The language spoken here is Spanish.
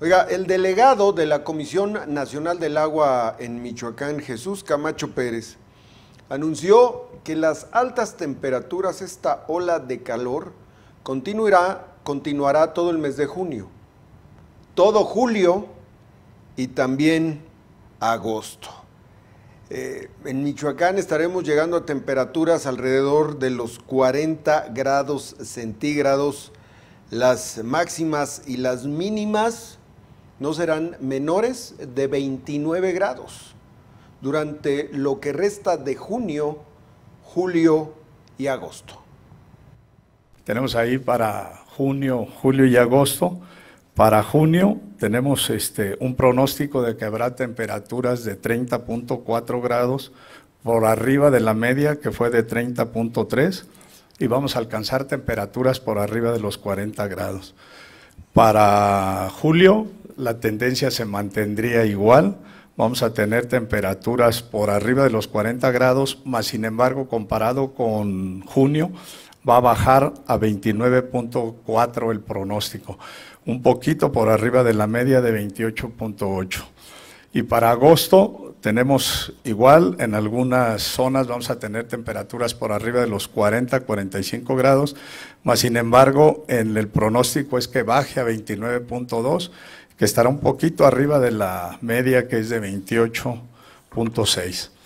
Oiga, el delegado de la Comisión Nacional del Agua en Michoacán, Jesús Camacho Pérez, anunció que las altas temperaturas, esta ola de calor, continuará, continuará todo el mes de junio, todo julio y también agosto. Eh, en Michoacán estaremos llegando a temperaturas alrededor de los 40 grados centígrados, las máximas y las mínimas no serán menores de 29 grados durante lo que resta de junio, julio y agosto. Tenemos ahí para junio, julio y agosto. Para junio tenemos este, un pronóstico de que habrá temperaturas de 30.4 grados por arriba de la media que fue de 30.3 y vamos a alcanzar temperaturas por arriba de los 40 grados. Para julio la tendencia se mantendría igual. Vamos a tener temperaturas por arriba de los 40 grados, más sin embargo, comparado con junio, va a bajar a 29.4 el pronóstico, un poquito por arriba de la media de 28.8. Y para agosto tenemos igual, en algunas zonas vamos a tener temperaturas por arriba de los 40, 45 grados, más sin embargo en el pronóstico es que baje a 29.2, que estará un poquito arriba de la media que es de 28.6.